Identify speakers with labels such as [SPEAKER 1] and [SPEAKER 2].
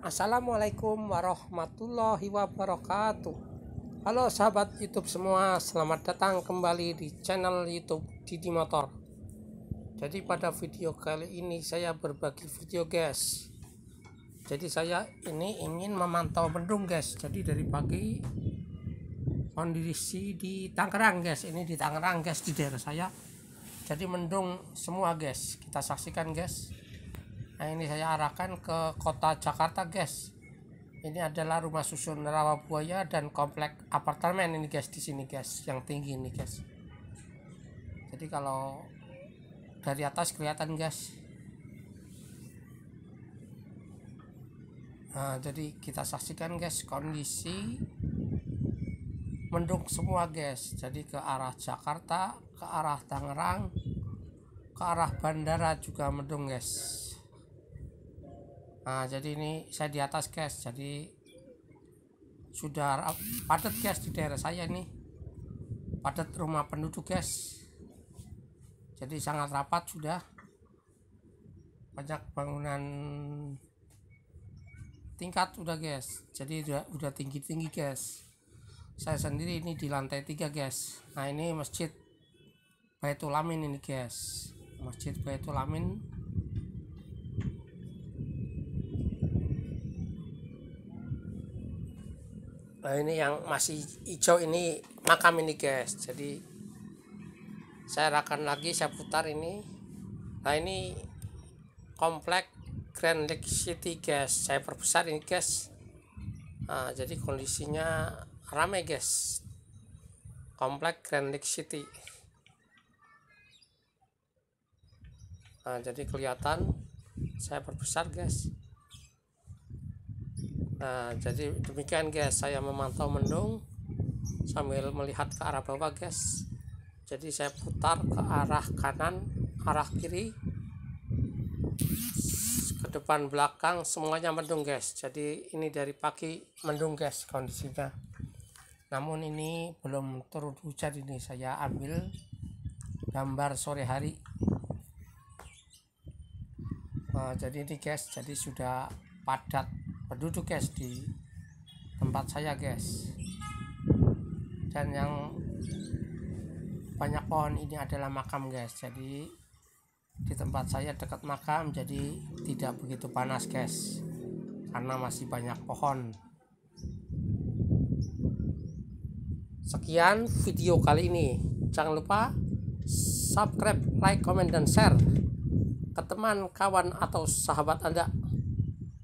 [SPEAKER 1] Assalamualaikum warahmatullahi wabarakatuh Halo sahabat youtube semua Selamat datang kembali di channel youtube Didi Motor Jadi pada video kali ini saya berbagi video guys Jadi saya ini ingin memantau mendung guys Jadi dari pagi kondisi di Tangerang guys Ini di Tangerang guys di daerah saya Jadi mendung semua guys Kita saksikan guys Nah ini saya arahkan ke kota Jakarta guys. Ini adalah rumah susun rawa buaya dan komplek apartemen ini guys di sini guys yang tinggi ini guys. Jadi kalau dari atas kelihatan guys. Nah, jadi kita saksikan guys kondisi mendung semua guys. Jadi ke arah Jakarta, ke arah Tangerang, ke arah bandara juga mendung guys nah jadi ini saya di atas guys jadi sudah padat guys di daerah saya ini padat rumah penduduk guys jadi sangat rapat sudah banyak bangunan tingkat sudah guys jadi udah udah tinggi tinggi guys saya sendiri ini di lantai tiga guys nah ini masjid Baitul Amin ini guys masjid Baitul Amin nah ini yang masih hijau ini makam ini guys jadi saya rakan lagi saya putar ini nah ini komplek Grand Lake City guys saya perbesar ini guys nah, jadi kondisinya rame guys komplek Grand Lake City nah jadi kelihatan saya perbesar guys nah jadi demikian guys saya memantau mendung sambil melihat ke arah bawah guys jadi saya putar ke arah kanan arah kiri ke depan belakang semuanya mendung guys jadi ini dari pagi mendung guys kondisinya namun ini belum turun hujan ini saya ambil gambar sore hari Nah, jadi ini guys jadi sudah padat berduduk guys di tempat saya guys dan yang banyak pohon ini adalah makam guys jadi di tempat saya dekat makam jadi tidak begitu panas guys karena masih banyak pohon sekian video kali ini jangan lupa subscribe like comment dan share ke teman kawan atau sahabat anda